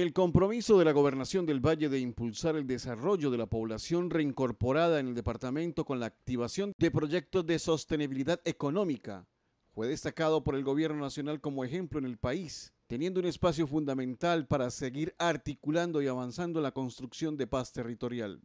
El compromiso de la Gobernación del Valle de impulsar el desarrollo de la población reincorporada en el departamento con la activación de proyectos de sostenibilidad económica fue destacado por el Gobierno Nacional como ejemplo en el país, teniendo un espacio fundamental para seguir articulando y avanzando la construcción de paz territorial.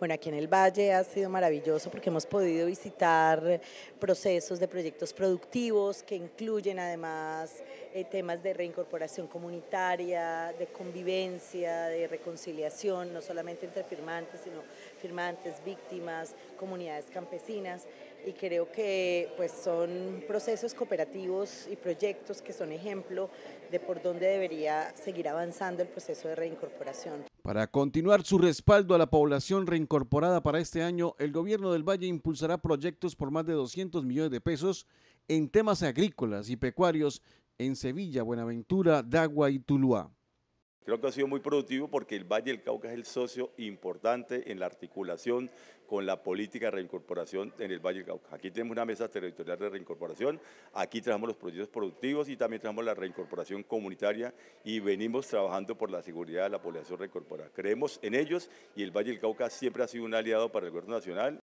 Bueno, aquí en el Valle ha sido maravilloso porque hemos podido visitar procesos de proyectos productivos que incluyen además eh, temas de reincorporación comunitaria, de convivencia, de reconciliación, no solamente entre firmantes, sino firmantes, víctimas, comunidades campesinas. Y creo que pues, son procesos cooperativos y proyectos que son ejemplo de por dónde debería seguir avanzando el proceso de reincorporación. Para continuar su respaldo a la población reincorporada para este año, el gobierno del Valle impulsará proyectos por más de 200 millones de pesos en temas agrícolas y pecuarios en Sevilla, Buenaventura, Dagua y Tuluá. Creo que ha sido muy productivo porque el Valle del Cauca es el socio importante en la articulación con la política de reincorporación en el Valle del Cauca. Aquí tenemos una mesa territorial de reincorporación, aquí trabajamos los proyectos productivos y también trabajamos la reincorporación comunitaria y venimos trabajando por la seguridad de la población reincorporada. Creemos en ellos y el Valle del Cauca siempre ha sido un aliado para el Gobierno Nacional.